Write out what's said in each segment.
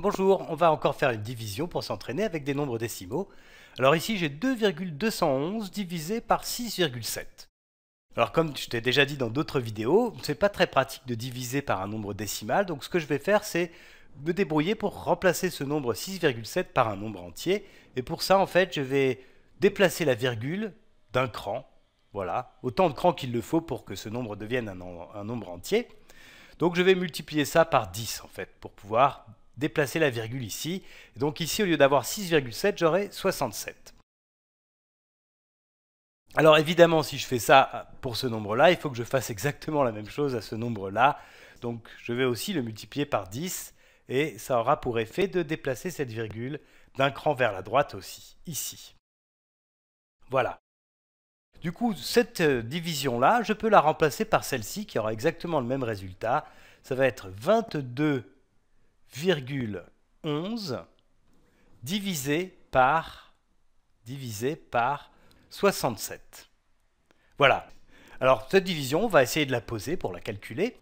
Bonjour, on va encore faire une division pour s'entraîner avec des nombres décimaux. Alors ici, j'ai 2,211 divisé par 6,7. Alors comme je t'ai déjà dit dans d'autres vidéos, c'est pas très pratique de diviser par un nombre décimal, donc ce que je vais faire, c'est me débrouiller pour remplacer ce nombre 6,7 par un nombre entier, et pour ça, en fait, je vais déplacer la virgule d'un cran, voilà, autant de crans qu'il le faut pour que ce nombre devienne un, un nombre entier. Donc je vais multiplier ça par 10, en fait, pour pouvoir déplacer la virgule ici. Donc ici, au lieu d'avoir 6,7, j'aurai 67. Alors évidemment, si je fais ça pour ce nombre-là, il faut que je fasse exactement la même chose à ce nombre-là. Donc je vais aussi le multiplier par 10, et ça aura pour effet de déplacer cette virgule d'un cran vers la droite aussi, ici. Voilà. Du coup, cette euh, division-là, je peux la remplacer par celle-ci qui aura exactement le même résultat. Ça va être 22 11 divisé par, divisé par 67. Voilà. Alors cette division, on va essayer de la poser pour la calculer.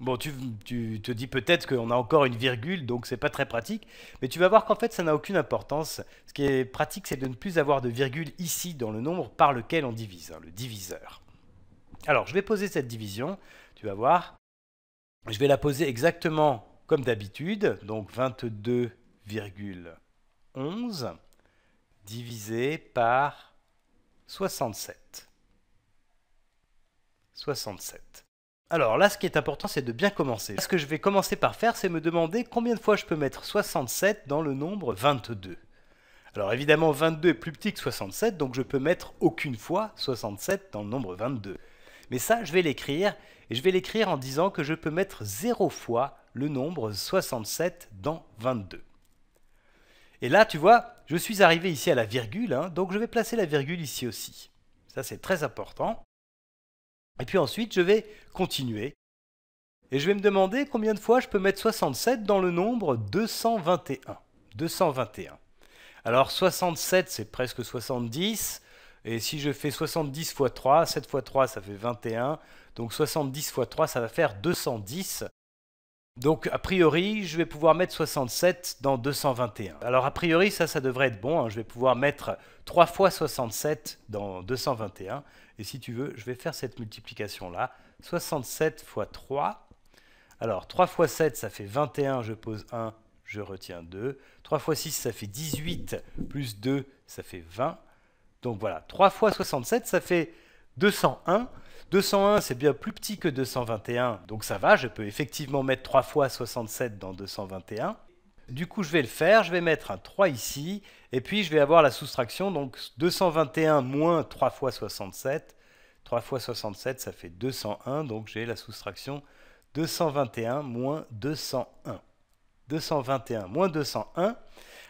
Bon, tu, tu te dis peut-être qu'on a encore une virgule, donc c'est pas très pratique, mais tu vas voir qu'en fait ça n'a aucune importance. Ce qui est pratique, c'est de ne plus avoir de virgule ici dans le nombre par lequel on divise, hein, le diviseur. Alors je vais poser cette division, tu vas voir. Je vais la poser exactement comme d'habitude, donc 22,11 divisé par 67. 67. Alors là, ce qui est important, c'est de bien commencer. Ce que je vais commencer par faire, c'est me demander combien de fois je peux mettre 67 dans le nombre 22. Alors évidemment, 22 est plus petit que 67, donc je peux mettre aucune fois 67 dans le nombre 22. Mais ça, je vais l'écrire, et je vais l'écrire en disant que je peux mettre 0 fois le nombre 67 dans 22. Et là, tu vois, je suis arrivé ici à la virgule, hein, donc je vais placer la virgule ici aussi. Ça, c'est très important. Et puis ensuite, je vais continuer. Et je vais me demander combien de fois je peux mettre 67 dans le nombre 221. 221. Alors 67, c'est presque 70. Et si je fais 70 x 3, 7 fois 3, ça fait 21. Donc 70 x 3, ça va faire 210. Donc a priori, je vais pouvoir mettre 67 dans 221. Alors a priori, ça, ça devrait être bon. Hein. Je vais pouvoir mettre 3 fois 67 dans 221. Et si tu veux, je vais faire cette multiplication-là. 67 x 3. Alors 3 x 7, ça fait 21. Je pose 1, je retiens 2. 3 x 6, ça fait 18. Plus 2, ça fait 20. Donc voilà, 3 fois 67, ça fait 201. 201, c'est bien plus petit que 221, donc ça va, je peux effectivement mettre 3 fois 67 dans 221. Du coup, je vais le faire, je vais mettre un 3 ici, et puis je vais avoir la soustraction, donc 221 moins 3 fois 67. 3 fois 67, ça fait 201, donc j'ai la soustraction 221 moins 201. 221 moins 201.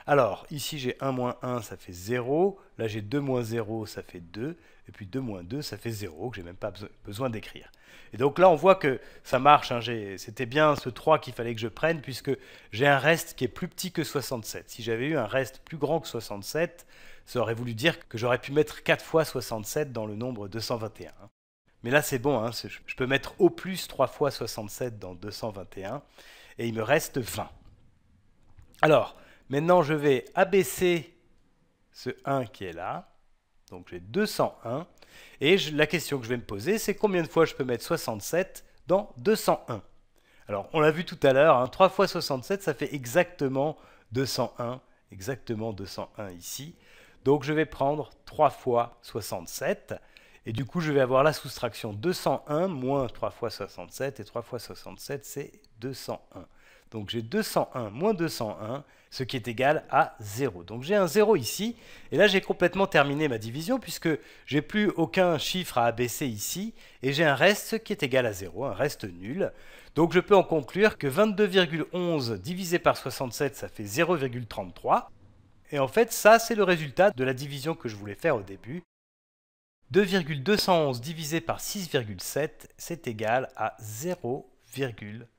Alors, ici j'ai 1 moins 1, ça fait 0. Là j'ai 2 moins 0, ça fait 2. Et puis 2 moins 2, ça fait 0, que n'ai même pas besoin d'écrire. Et donc là, on voit que ça marche. Hein. C'était bien ce 3 qu'il fallait que je prenne, puisque j'ai un reste qui est plus petit que 67. Si j'avais eu un reste plus grand que 67, ça aurait voulu dire que j'aurais pu mettre 4 fois 67 dans le nombre 221. Hein. Mais là, c'est bon, hein. je peux mettre au plus 3 fois 67 dans 221, et il me reste 20. Alors, Maintenant, je vais abaisser ce 1 qui est là. Donc j'ai 201. Et la question que je vais me poser, c'est combien de fois je peux mettre 67 dans 201 Alors, on l'a vu tout à l'heure, 3 hein, fois 67, ça fait exactement 201. Exactement 201 ici. Donc je vais prendre 3 fois 67. Et du coup, je vais avoir la soustraction 201 moins 3 fois 67. Et 3 fois 67, c'est 201. Donc j'ai 201 moins 201, ce qui est égal à 0. Donc j'ai un 0 ici, et là j'ai complètement terminé ma division, puisque j'ai plus aucun chiffre à abaisser ici, et j'ai un reste qui est égal à 0, un reste nul. Donc je peux en conclure que 22,11 divisé par 67, ça fait 0,33. Et en fait, ça, c'est le résultat de la division que je voulais faire au début. 2,211 divisé par 6,7, c'est égal à 0,33.